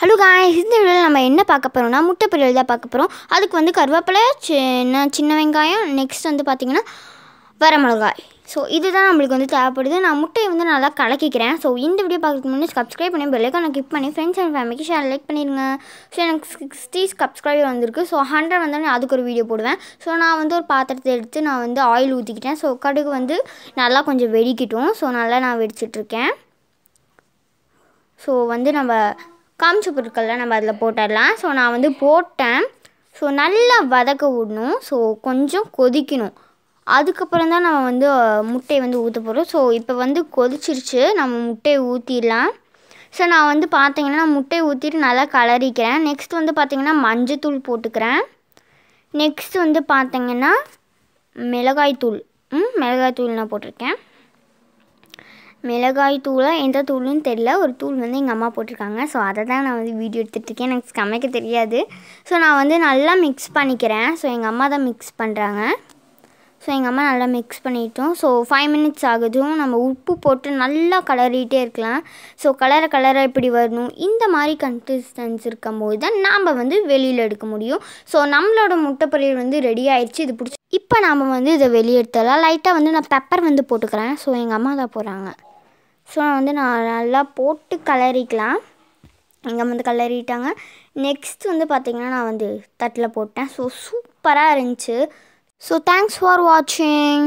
hello காய் இந்த வீடியோவில் நம்ம என்ன பார்க்க போகிறோம்னா முட்டை பொரியல் தான் பார்க்க போகிறோம் அதுக்கு வந்து கருவேப்பிலை சின்ன சின்ன வெங்காயம் நெக்ஸ்ட் வந்து பார்த்திங்கன்னா வரமிளகாய் ஸோ இதுதான் நம்மளுக்கு வந்து தேவைப்படுது நான் முட்டையை வந்து நல்லா கலக்கிக்கிறேன் ஸோ இந்த வீடியோ பார்க்கறதுக்கு முன்னாடி சப்ஸ்கிரைப் பண்ணி பெல்லைக்கான கிளிக் பண்ணி ஃப்ரெண்ட்ஸ் அண்ட் ஃபேமிலிக்கு ஷேர் லைக் பண்ணிடுங்க ஸோ எனக்கு சிக்ஸ்டி சப்ஸ்கிரைபர் வந்திருக்கு ஸோ ஹண்ட்ரட் வந்து நான் அதுக்கு ஒரு வீடியோ போடுவேன் ஸோ நான் வந்து ஒரு பாத்திரத்தை எடுத்து நான் வந்து ஆயில் ஊற்றிக்கிட்டேன் ஸோ கடுகு வந்து நல்லா கொஞ்சம் வெடிக்கட்டும் ஸோ நல்லா நான் வெடிச்சிட்ருக்கேன் ஸோ வந்து நம்ம காமிச்சு பொருட்கள்லாம் நம்ம அதில் போட்டுடலாம் ஸோ நான் வந்து போட்டேன் ஸோ நல்லா வதக்க விடணும் ஸோ கொஞ்சம் கொதிக்கணும் அதுக்கப்புறம் தான் நம்ம வந்து முட்டையை வந்து ஊற்ற போகிறோம் ஸோ இப்போ வந்து கொதிச்சிருச்சு நம்ம முட்டையை ஊற்றிடலாம் ஸோ நான் வந்து பார்த்திங்கன்னா முட்டையை ஊற்றிட்டு நல்லா கலரிக்கிறேன் நெக்ஸ்ட் வந்து பார்த்திங்கன்னா மஞ்சத்தூள் போட்டுக்கிறேன் நெக்ஸ்ட் வந்து பார்த்திங்கன்னா மிளகாய்த்தூள் ம் மிளகாய்த்தூள் நான் போட்டிருக்கேன் மிளகாய் தூளாக எந்த தூளுன்னு தெரில ஒரு தூள் வந்து எங்கள் அம்மா போட்டிருக்காங்க ஸோ அதை தான் நான் வந்து வீடியோ எடுத்துகிட்ருக்கேன் எனக்கு சமைக்க தெரியாது ஸோ நான் வந்து நல்லா மிக்ஸ் பண்ணிக்கிறேன் ஸோ எங்கள் அம்மா தான் மிக்ஸ் பண்ணுறாங்க ஸோ எங்கள் அம்மா நல்லா மிக்ஸ் பண்ணிட்டோம் ஸோ ஃபைவ் மினிட்ஸ் ஆகுதும் நம்ம உப்பு போட்டு நல்லா கலரிகிட்டே இருக்கலாம் ஸோ கலரை கலராக இப்படி வரணும் இந்த மாதிரி கன்சிஸ்டன்ஸ் இருக்கும்போது தான் நாம் வந்து வெளியில் எடுக்க முடியும் ஸோ நம்மளோட முட்டை பொரியல் வந்து ரெடி ஆகிடுச்சு இது பிடிச்சி இப்போ நாம் வந்து இதை வெளியே எடுத்துடலாம் லைட்டாக வந்து நான் பெப்பர் வந்து போட்டுக்கிறேன் ஸோ எங்கள் அம்மா தான் போகிறாங்க ஸோ நான் வந்து நான் நல்லா போட்டு கலரிக்கலாம் இங்கே வந்து கலரிட்டாங்க நெக்ஸ்ட் வந்து பார்த்திங்கன்னா நான் வந்து தட்டில் போட்டேன் ஸோ சூப்பராக இருந்துச்சு ஸோ தேங்க்ஸ் ஃபார் வாட்சிங்